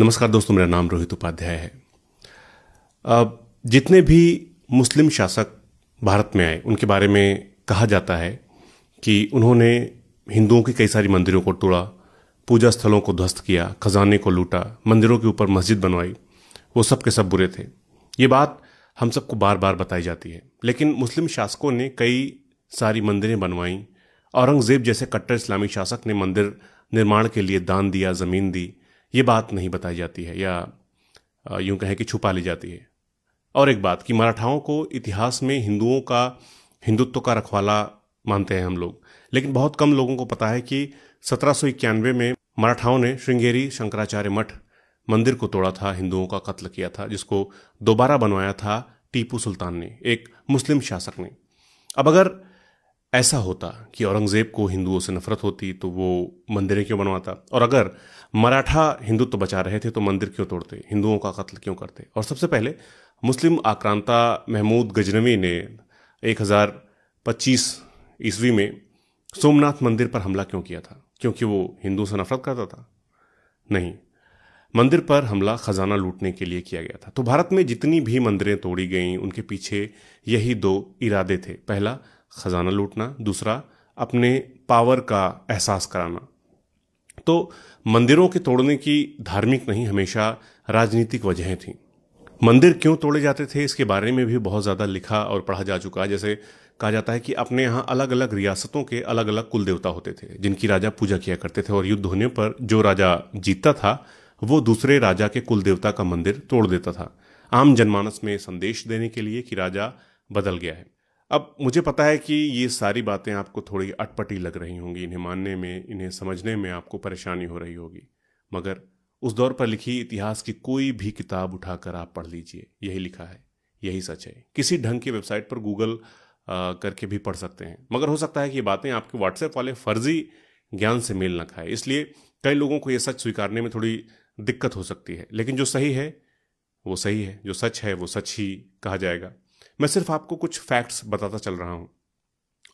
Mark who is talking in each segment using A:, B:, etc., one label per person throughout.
A: नमस्कार दोस्तों मेरा नाम रोहित उपाध्याय है अब जितने भी मुस्लिम शासक भारत में आए उनके बारे में कहा जाता है कि उन्होंने हिंदुओं की कई सारी मंदिरों को तोड़ा पूजा स्थलों को ध्वस्त किया खजाने को लूटा मंदिरों के ऊपर मस्जिद बनवाई वो सब के सब बुरे थे ये बात हम सबको बार बार बताई जाती है लेकिन मुस्लिम शासकों ने कई सारी मंदिरें बनवाईं औरंगज़ेब जैसे कट्टर इस्लामी शासक ने मंदिर निर्माण के लिए दान दिया ज़मीन दी ये बात नहीं बताई जाती है या यूं कहें कि छुपा ली जाती है और एक बात कि मराठाओं को इतिहास में हिंदुओं का हिंदुत्व का रखवाला मानते हैं हम लोग लेकिन बहुत कम लोगों को पता है कि सत्रह में मराठाओं ने श्रृंगेरी शंकराचार्य मठ मंदिर को तोड़ा था हिंदुओं का कत्ल किया था जिसको दोबारा बनवाया था टीपू सुल्तान ने एक मुस्लिम शासक ने अब अगर ऐसा होता कि औरंगज़ेब को हिंदुओं से नफरत होती तो वो मंदिरें क्यों बनवाता और अगर मराठा हिंदुत्व तो बचा रहे थे तो मंदिर क्यों तोड़ते हिंदुओं का कत्ल क्यों करते और सबसे पहले मुस्लिम आक्रांता महमूद गजनवी ने एक हज़ार पच्चीस ईस्वी में सोमनाथ मंदिर पर हमला क्यों किया था क्योंकि वो हिंदुओं से नफरत करता था नहीं मंदिर पर हमला खजाना लूटने के लिए किया गया था तो भारत में जितनी भी मंदिरें तोड़ी गईं उनके पीछे यही दो इरादे थे पहला ख़जाना लूटना दूसरा अपने पावर का एहसास कराना तो मंदिरों के तोड़ने की धार्मिक नहीं हमेशा राजनीतिक वजहें थीं मंदिर क्यों तोड़े जाते थे इसके बारे में भी बहुत ज़्यादा लिखा और पढ़ा जा चुका है जैसे कहा जाता है कि अपने यहाँ अलग अलग रियासतों के अलग अलग कुल देवता होते थे जिनकी राजा पूजा किया करते थे और युद्ध होने पर जो राजा जीतता था वो दूसरे राजा के कुल देवता का मंदिर तोड़ देता था आम जनमानस में संदेश देने के लिए कि राजा बदल गया है अब मुझे पता है कि ये सारी बातें आपको थोड़ी अटपटी लग रही होंगी इन्हें मानने में इन्हें समझने में आपको परेशानी हो रही होगी मगर उस दौर पर लिखी इतिहास की कोई भी किताब उठाकर आप पढ़ लीजिए यही लिखा है यही सच है किसी ढंग की वेबसाइट पर गूगल करके भी पढ़ सकते हैं मगर हो सकता है कि ये बातें आपके व्हाट्सएप वाले फर्जी ज्ञान से मेल न खाए इसलिए कई लोगों को ये सच स्वीकारने में थोड़ी दिक्कत हो सकती है लेकिन जो सही है वो सही है जो सच है वो सच ही कहा जाएगा मैं सिर्फ आपको कुछ फैक्ट्स बताता चल रहा हूँ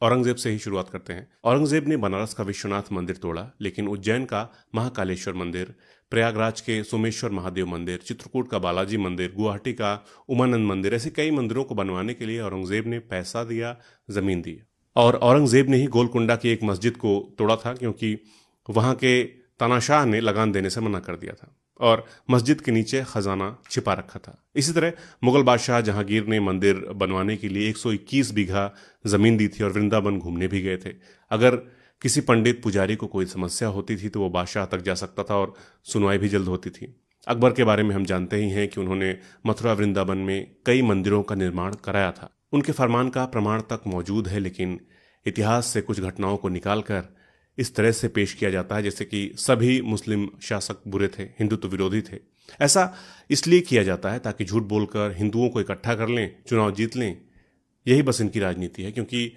A: औरंगजेब से ही शुरुआत करते हैं औरंगजेब ने बनारस का विश्वनाथ मंदिर तोड़ा लेकिन उज्जैन का महाकालेश्वर मंदिर प्रयागराज के सोमेश्वर महादेव मंदिर चित्रकूट का बालाजी मंदिर गुवाहाटी का उमानंद मंदिर ऐसे कई मंदिरों को बनवाने के लिए औरंगजेब ने पैसा दिया ज़मीन दी और औरंगजेब ने ही गोलकुंडा की एक मस्जिद को तोड़ा था क्योंकि वहां के तानाशाह ने लगान देने से मना कर दिया था और मस्जिद के नीचे खजाना छिपा रखा था इसी तरह मुगल बादशाह जहांगीर ने मंदिर बनवाने के लिए 121 बीघा ज़मीन दी थी और वृंदावन घूमने भी गए थे अगर किसी पंडित पुजारी को कोई समस्या होती थी तो वो बादशाह तक जा सकता था और सुनवाई भी जल्द होती थी अकबर के बारे में हम जानते ही हैं कि उन्होंने मथुरा वृंदावन में कई मंदिरों का निर्माण कराया था उनके फरमान का प्रमाण तक मौजूद है लेकिन इतिहास से कुछ घटनाओं को निकालकर इस तरह से पेश किया जाता है जैसे कि सभी मुस्लिम शासक बुरे थे हिंदुत्व विरोधी थे ऐसा इसलिए किया जाता है ताकि झूठ बोलकर हिंदुओं को इकट्ठा कर लें चुनाव जीत लें यही बस इनकी राजनीति है क्योंकि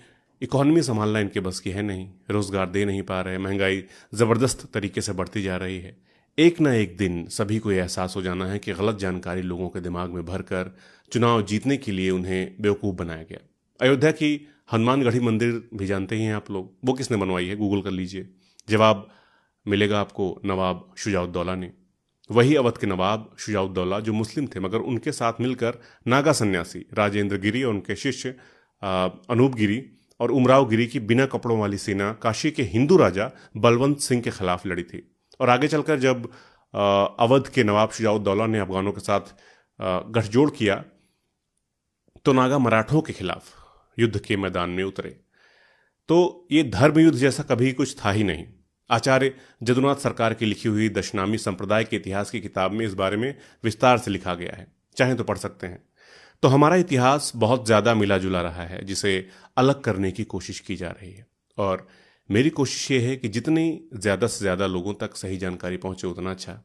A: इकोनॉमी संभालना इनके बस की है नहीं रोज़गार दे नहीं पा रहे महंगाई ज़बरदस्त तरीके से बढ़ती जा रही है एक ना एक दिन सभी को यह एहसास हो जाना है कि गलत जानकारी लोगों के दिमाग में भरकर चुनाव जीतने के लिए उन्हें बेवकूफ़ बनाया गया अयोध्या की हनुमान गढ़ी मंदिर भी जानते ही हैं आप लोग वो किसने बनवाई है गूगल कर लीजिए जवाब मिलेगा आपको नवाब शुजाउद्दौला ने वही अवध के नवाब शुजाउद्दौला जो मुस्लिम थे मगर उनके साथ मिलकर नागा सन्यासी राजेंद्र गिरी और उनके शिष्य अनूप गिरी और उमराव गिरी की बिना कपड़ों वाली सेना काशी के हिंदू राजा बलवंत सिंह के खिलाफ लड़ी थी और आगे चलकर जब अवध के नवाब शुजाउद्दौला ने अफगानों के साथ गठजोड़ किया तो नागा मराठों के खिलाफ युद्ध के मैदान में उतरे तो ये धर्म युद्ध जैसा कभी कुछ था ही नहीं आचार्य जदुनाथ सरकार की लिखी हुई दशनामी संप्रदाय के इतिहास की किताब में इस बारे में विस्तार से लिखा गया है चाहे तो पढ़ सकते हैं तो हमारा इतिहास बहुत ज़्यादा मिला जुला रहा है जिसे अलग करने की कोशिश की जा रही है और मेरी कोशिश ये है कि जितनी ज़्यादा से ज़्यादा लोगों तक सही जानकारी पहुँचे उतना अच्छा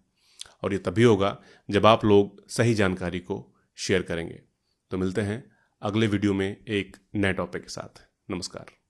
A: और ये तभी होगा जब आप लोग सही जानकारी को शेयर करेंगे तो मिलते हैं अगले वीडियो में एक नए टॉपिक के साथ नमस्कार